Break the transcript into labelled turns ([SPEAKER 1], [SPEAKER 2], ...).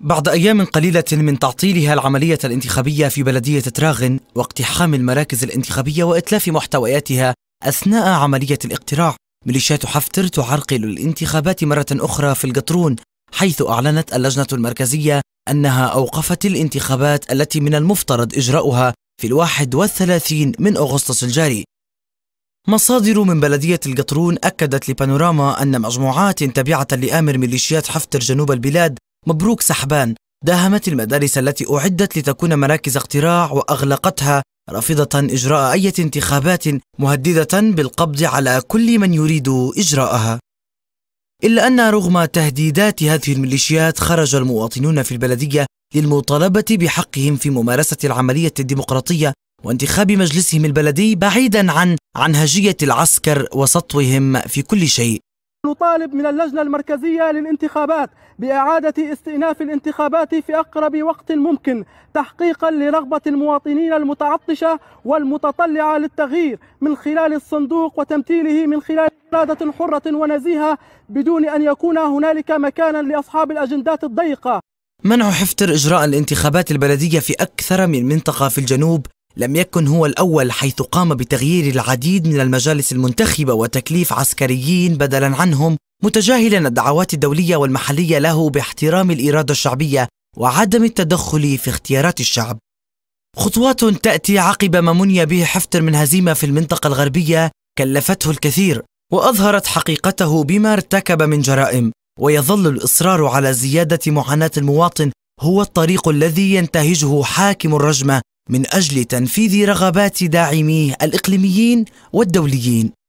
[SPEAKER 1] بعد أيام قليلة من تعطيلها العملية الانتخابية في بلدية تراغن واقتحام المراكز الانتخابية وإتلاف محتوياتها أثناء عملية الاقتراع ميليشيات حفتر تعرقل الانتخابات مرة أخرى في القطرون حيث أعلنت اللجنة المركزية أنها أوقفت الانتخابات التي من المفترض إجراؤها في الواحد والثلاثين من أغسطس الجاري مصادر من بلدية القطرون أكدت لبانوراما أن مجموعات تابعة لآمر ميليشيات حفتر جنوب البلاد مبروك سحبان داهمت المدارس التي أعدت لتكون مراكز اقتراع وأغلقتها رافضة إجراء أي انتخابات مهددة بالقبض على كل من يريد إجراءها إلا أن رغم تهديدات هذه الميليشيات خرج المواطنون في البلدية للمطالبة بحقهم في ممارسة العملية الديمقراطية وانتخاب مجلسهم البلدي بعيدا عن عنهجية العسكر وسطوهم في كل شيء
[SPEAKER 2] نطالب من اللجنة المركزية للانتخابات بإعادة استئناف الانتخابات في أقرب وقت ممكن تحقيقا لرغبة المواطنين المتعطشة والمتطلعة للتغيير من خلال الصندوق وتمثيله من خلال إرادة حرة ونزيهة بدون أن يكون هنالك مكانا لأصحاب الأجندات الضيقة
[SPEAKER 1] منع حفتر إجراء الانتخابات البلدية في أكثر من منطقة في الجنوب لم يكن هو الأول حيث قام بتغيير العديد من المجالس المنتخبة وتكليف عسكريين بدلا عنهم متجاهلا الدعوات الدولية والمحلية له باحترام الإرادة الشعبية وعدم التدخل في اختيارات الشعب خطوات تأتي عقب ما مني به حفتر من هزيمة في المنطقة الغربية كلفته الكثير وأظهرت حقيقته بما ارتكب من جرائم ويظل الإصرار على زيادة معاناة المواطن هو الطريق الذي ينتهجه حاكم الرجمة من أجل تنفيذ رغبات داعميه الإقليميين والدوليين